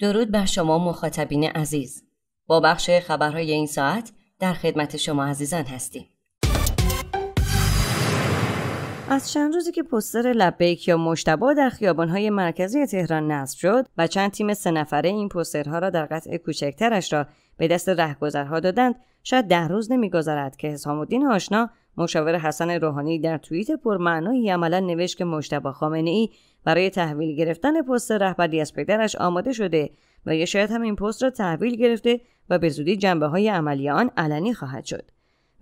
درود بر شما مخاطبین عزیز با بخش خبرهای این ساعت در خدمت شما عزیزان هستیم از چند روزی که پستر لبیک یا مشتبا در خیابانهای مرکزی تهران نصب شد و چند تیم سه نفره این پسترها را در قطع کوچکترش را به دست رهگذرها دادند شاید ده روز نمیگذرد که حسام آشنا مشاور حسن روحانی در توییت پرمعنایی عملا نوشت که مجتبا خامنه ای برای تحویل گرفتن پست رهبری از پدرش آماده شده و یا شاید هم این پست را تحویل گرفته و به زودی جنبه های عملی آن علنی خواهد شد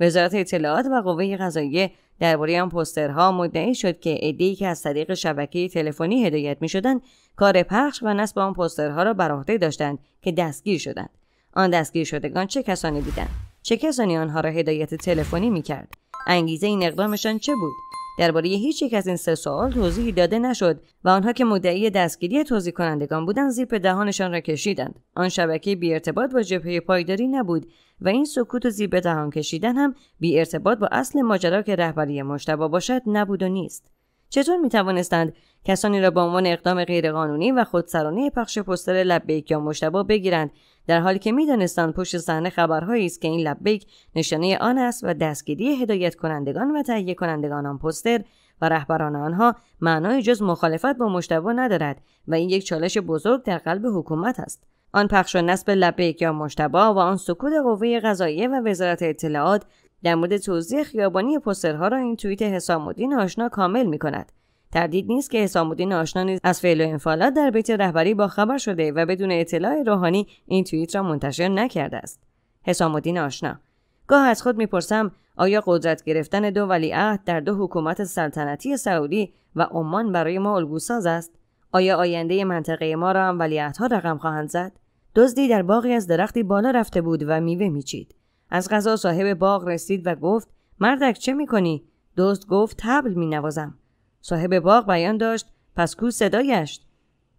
وزارت اطلاعات و قوه قضاییه درباره آن پسترها مدعی شد که عدهای که از طریق شبکه تلفنی هدایت میشدند کار پخش و نصب آن پسترها را بر عهده داشتند که دستگیر شدند آن دستگیر شدگان چه کسانی بودند چه کسانی آنها را هدایت تلفنی میکرد انگیزه این اقدامشان چه بود درباره هیچ یک از این سه سوال توضیحی داده نشد و آنها که مدعی دستگیری توضیح کنندگان بودند زیپ دهانشان را کشیدند آن شبکه بی ارتباط با جبهه پایداری نبود و این سکوت و زیپ دهان کشیدن هم بی ارتباط با اصل ماجرا که رهبری مشتبا باشد نبود و نیست چطور می توانستند کسانی را به عنوان اقدام غیرقانونی و خودسرانه پخش پستر لبیک یا مشتبا بگیرند در حالی که میدانستند پشت صحنه خبرهایی است که این لبیک نشانه آن است و دستگیری هدایت کنندگان و تهیه کنندگان آن پستر و رهبران آنها معنای جز مخالفت با مشتبه ندارد و این یک چالش بزرگ در قلب حکومت است آن پخش و نصب لبیک یا مشتبا و آن سکوت قوه قضاییه و وزارت اطلاعات در مورد توضیح خیابانی پسترها را این توییت حسام آشنا کامل می کند. تردید نیست که حسامودین آشنا نیز از فعل و انفعالات در بیت رهبری با خبر شده و بدون اطلاع روحانی این توییت را منتشر نکرده است. حسامودین آشنا گاه از خود میپرسم آیا قدرت گرفتن دو ولیعهد در دو حکومت سلطنتی سعودی و عمان برای ما الگوساز است آیا آینده منطقه ما را هم ولیعهدها رقم خواهند زد دزدی در باغی از درختی بالا رفته بود و میوه میچید از غذا صاحب باغ رسید و گفت مردک چه میکنی؟ دوست گفت تبل نوازم صاحب باغ بیان داشت پس کو صدایش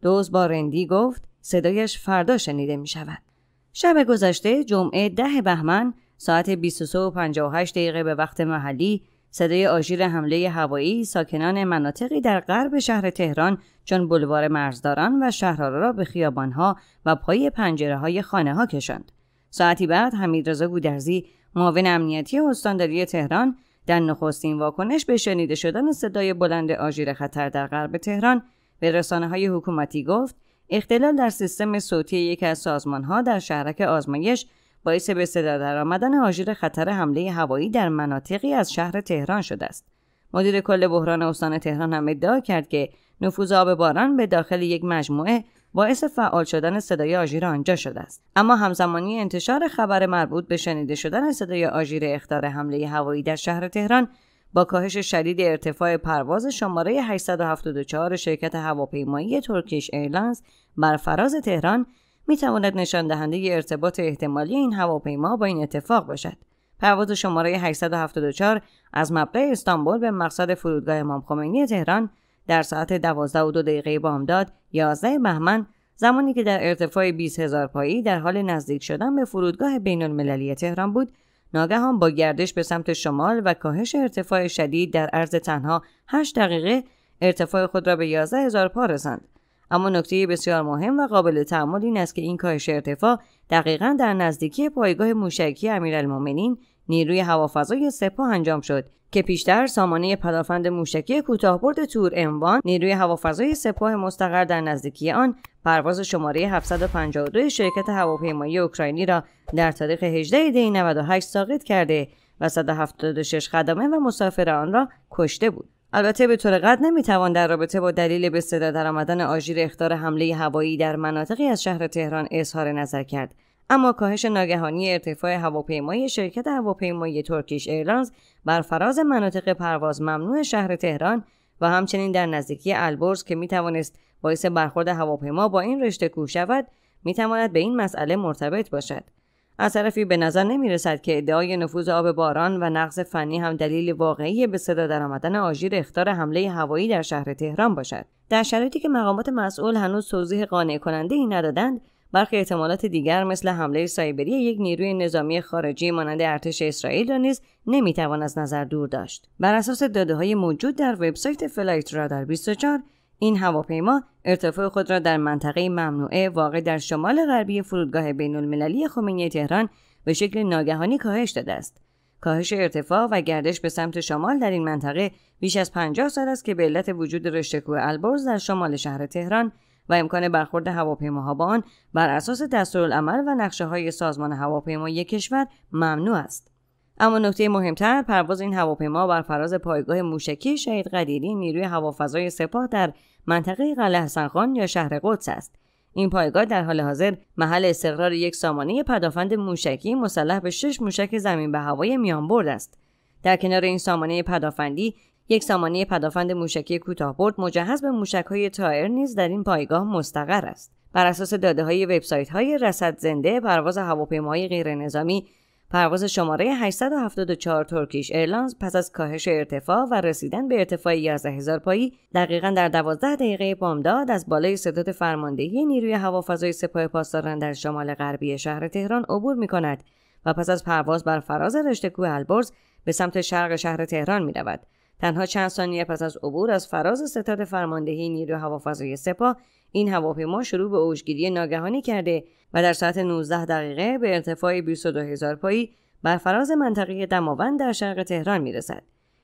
دوست با رندی گفت صدایش فردا شنیده می شود. شب گذشته جمعه ده بهمن ساعت 23 دقیقه به وقت محلی صدای آژیر حمله هوایی ساکنان مناطقی در غرب شهر تهران چون بلوار مرزداران و شهرها را به خیابانها و پای پنجره های خانه ها کشند. ساعتی بعد حمیدرضا گودرزی معاون امنیتی استانداری تهران در نخستین واکنش به شنیده شدن صدای بلند آژیر خطر در غرب تهران به رسانه های حکومتی گفت اختلال در سیستم صوتی یکی از سازمان ها در شهرک آزمایش باعث به صدا درآمدن آژیر خطر حمله هوایی در مناطقی از شهر تهران شده است مدیر کل بحران استان تهران هم ادعا کرد که نفوذ آب باران به داخل یک مجموعه باعث فعال شدن صدای آژیر آنجا شده است اما همزمانی انتشار خبر مربوط به شنیده شدن صدای آژیر اختار حمله هوایی در شهر تهران با کاهش شدید ارتفاع پرواز شماره 874 شرکت هواپیمایی ترکیش ایلانز بر فراز تهران میتواند نشان دهنده ارتباط احتمالی این هواپیما با این اتفاق باشد. پرواز شماره 874 از مبدا استانبول به مقصد فرودگاه امام خمینی تهران در ساعت 12 و دو دقیقه بامداد 11 بهمن زمانی که در ارتفاع 20 هزار پایی در حال نزدیک شدن به فرودگاه بین المللی تهران بود ناگهان با گردش به سمت شمال و کاهش ارتفاع شدید در عرض تنها 8 دقیقه ارتفاع خود را به 11 هزار پا رساند اما نکته بسیار مهم و قابل تعمل این است که این کاهش ارتفاع دقیقا در نزدیکی پایگاه موشکی امیرالمؤمنین نیروی هوافضای سپاه انجام شد که پیشتر سامانه پدافند موشکی کوتاهبرد تور اموان نیروی هوافضای سپاه مستقر در نزدیکی آن پرواز شماره 752 شرکت هواپیمایی اوکراینی را در تاریخ 18 دی 98 ساقط کرده و 176 خدمه و مسافر آن را کشته بود البته به طور قد نمیتوان در رابطه با دلیل به صدا درآمدن آژیر اختار حمله هوایی در مناطقی از شهر تهران اظهار نظر کرد اما کاهش ناگهانی ارتفاع هواپیمای شرکت هواپیمایی ترکیش ایرلانز بر فراز مناطق پرواز ممنوع شهر تهران و همچنین در نزدیکی البرز که میتوانست باعث برخورد هواپیما با این رشته کوه شود میتواند به این مسئله مرتبط باشد از طرفی به نظر نمی رسد که ادعای نفوذ آب باران و نقص فنی هم دلیل واقعی به صدا درآمدن آژیر اختار حمله هوایی در شهر تهران باشد در شرایطی که مقامات مسئول هنوز توضیح قانع کننده ای ندادند برخی احتمالات دیگر مثل حمله سایبری یک نیروی نظامی خارجی مانند ارتش اسرائیل را نیز نمیتوان از نظر دور داشت بر اساس داده های موجود در وبسایت فلایت رادار 24 این هواپیما ارتفاع خود را در منطقه ممنوعه واقع در شمال غربی فرودگاه بین المللی خمینی تهران به شکل ناگهانی کاهش داده است کاهش ارتفاع و گردش به سمت شمال در این منطقه بیش از 50 سال است که به علت وجود رشته کوه البرز در شمال شهر تهران و امکان برخورد هواپیماها با آن بر اساس دستورالعمل و نقشه های سازمان هواپیمایی کشور ممنوع است. اما نکته مهمتر پرواز این هواپیما بر فراز پایگاه موشکی شهید قدیری نیروی هوافضای سپاه در منطقه قلعه حسنخان یا شهر قدس است این پایگاه در حال حاضر محل استقرار یک سامانه پدافند موشکی مسلح به شش موشک زمین به هوای میان برد است در کنار این سامانه پدافندی یک سامانه پدافند موشکی برد مجهز به های تایر نیز در این پایگاه مستقر است بر اساس داده های وبسایت های رصد زنده پرواز هواپیماهای نظامی، پرواز شماره 874 ترکیش ایرلانز پس از کاهش ارتفاع و رسیدن به ارتفاع 11000 پایی دقیقا در 12 دقیقه بامداد از بالای ستاد فرماندهی نیروی هوافضای سپاه پاسداران در شمال غربی شهر تهران عبور می کند و پس از پرواز بر فراز رشته کوه البرز به سمت شرق شهر تهران می تنها چند ثانیه پس از عبور از فراز ستاد فرماندهی نیرو هوافضای سپاه این هواپیما شروع به اوجگیری ناگهانی کرده و در ساعت 19 دقیقه به ارتفاع 22 هزار پایی بر فراز منطقه دماوند در شرق تهران رسد.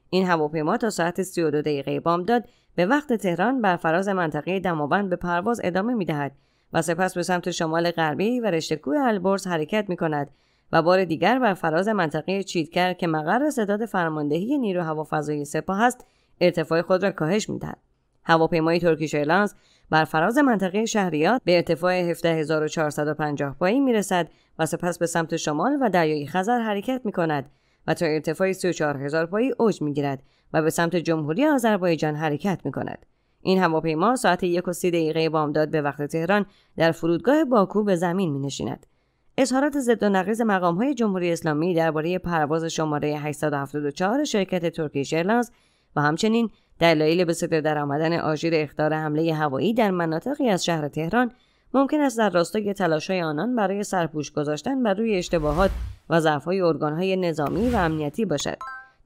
این هواپیما تا ساعت 32 دقیقه بامداد به وقت تهران بر فراز منطقه دماوند به پرواز ادامه می دهد و سپس به سمت شمال غربی و رشته کوه البرز حرکت می کند و بار دیگر بر فراز منطقه چیتکر که مقر ستاد فرماندهی نیرو هوافضای سپاه است ارتفاع خود را کاهش میدهد هواپیمای ترکیش ایرلانز بر فراز منطقه شهریات به ارتفاع 17450 پایی میرسد و سپس به سمت شمال و دریای خزر حرکت می کند و تا ارتفاع 34000 پایی اوج میگیرد و به سمت جمهوری آذربایجان حرکت می کند. این هواپیما ساعت یک دقیقه بامداد به وقت تهران در فرودگاه باکو به زمین می اظهارات ضد و مقام های جمهوری اسلامی درباره پرواز شماره 874 شرکت ترکیش ایرلاینز و همچنین دلایل به صدر آمدن آژیر اختار حمله هوایی در مناطقی از شهر تهران ممکن است در راستای تلاش های آنان برای سرپوش گذاشتن بر روی اشتباهات و های ارگان های نظامی و امنیتی باشد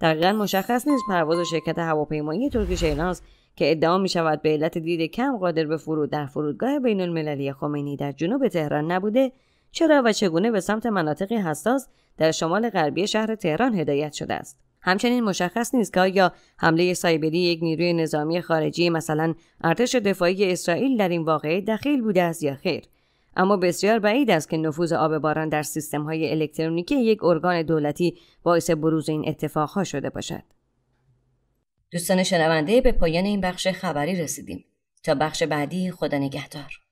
دقیقا مشخص نیست پرواز شرکت هواپیمایی ترکیش ایرلاینز که ادعا می شود به علت دید کم قادر به فرود در فرودگاه بین المللی خمینی در جنوب تهران نبوده چرا و چگونه به سمت مناطقی حساس در شمال غربی شهر تهران هدایت شده است همچنین مشخص نیست که آیا حمله سایبری یک نیروی نظامی خارجی مثلا ارتش دفاعی اسرائیل در این واقعه دخیل بوده است یا خیر اما بسیار بعید است که نفوذ آب باران در سیستم های الکترونیکی یک ارگان دولتی باعث بروز این ها شده باشد دوستان شنونده به پایان این بخش خبری رسیدیم تا بخش بعدی خدا نگهدار